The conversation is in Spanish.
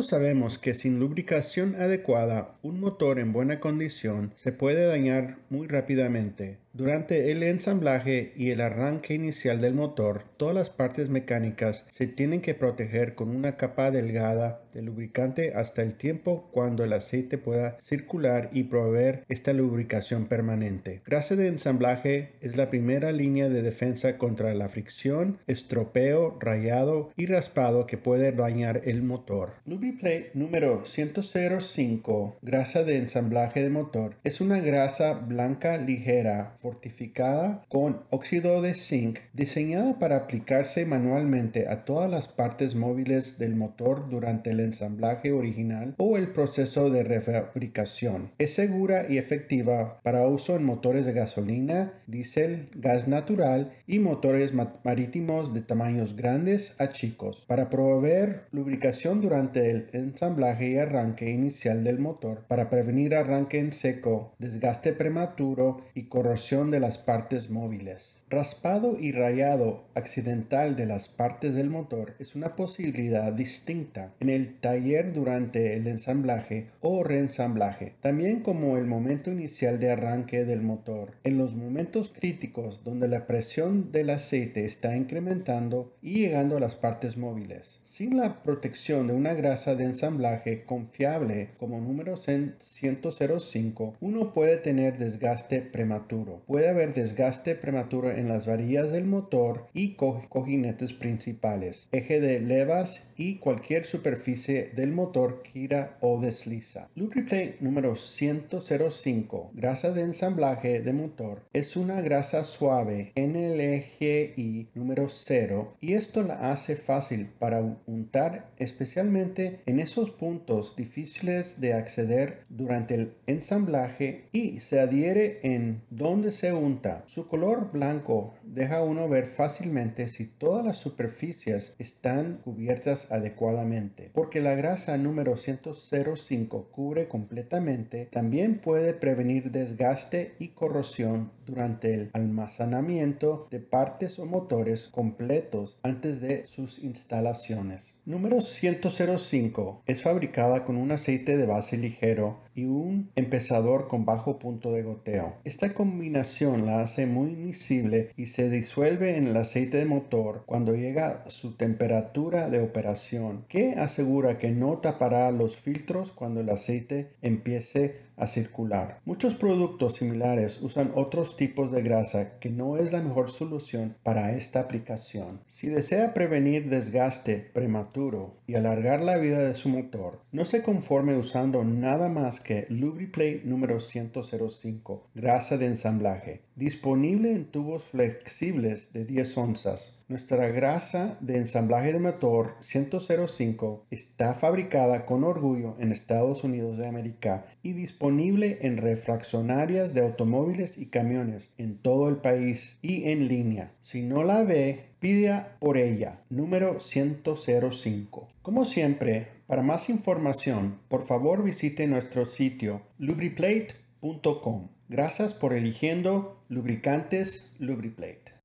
Todos sabemos que sin lubricación adecuada, un motor en buena condición se puede dañar muy rápidamente. Durante el ensamblaje y el arranque inicial del motor, todas las partes mecánicas se tienen que proteger con una capa delgada de lubricante hasta el tiempo cuando el aceite pueda circular y proveer esta lubricación permanente. Grasa de ensamblaje es la primera línea de defensa contra la fricción, estropeo, rayado y raspado que puede dañar el motor. Lubriplate número 105, grasa de ensamblaje de motor, es una grasa blanca ligera fortificada con óxido de zinc diseñada para aplicarse manualmente a todas las partes móviles del motor durante el ensamblaje original o el proceso de refabricación. Es segura y efectiva para uso en motores de gasolina, diésel, gas natural y motores marítimos de tamaños grandes a chicos para proveer lubricación durante el ensamblaje y arranque inicial del motor para prevenir arranque en seco, desgaste prematuro y corrosión de las partes móviles. Raspado y rayado accidental de las partes del motor es una posibilidad distinta en el taller durante el ensamblaje o reensamblaje, también como el momento inicial de arranque del motor, en los momentos críticos donde la presión del aceite está incrementando y llegando a las partes móviles. Sin la protección de una grasa de ensamblaje confiable como número 105, uno puede tener desgaste prematuro. Puede haber desgaste prematuro en las varillas del motor y cojinetes principales, eje de levas y cualquier superficie del motor gira o desliza. Lubriplate número 105, grasa de ensamblaje de motor, es una grasa suave en el eje y número 0 y esto la hace fácil para untar especialmente en esos puntos difíciles de acceder durante el ensamblaje y se adhiere en donde se unta. Su color blanco deja uno ver fácilmente si todas las superficies están cubiertas adecuadamente. Porque la grasa número 105 cubre completamente, también puede prevenir desgaste y corrosión durante el almacenamiento de partes o motores completos antes de sus instalaciones. Número 105 es fabricada con un aceite de base ligero un empezador con bajo punto de goteo. Esta combinación la hace muy miscible y se disuelve en el aceite de motor cuando llega su temperatura de operación, que asegura que no tapará los filtros cuando el aceite empiece circular. Muchos productos similares usan otros tipos de grasa que no es la mejor solución para esta aplicación. Si desea prevenir desgaste prematuro y alargar la vida de su motor, no se conforme usando nada más que LubriPlay número 105, grasa de ensamblaje, disponible en tubos flexibles de 10 onzas. Nuestra grasa de ensamblaje de motor 105 está fabricada con orgullo en Estados Unidos de América y disponible en refraccionarias de automóviles y camiones en todo el país y en línea. Si no la ve, pida por ella, número 105. Como siempre, para más información, por favor visite nuestro sitio lubriplate.com. Gracias por eligiendo lubricantes Lubriplate.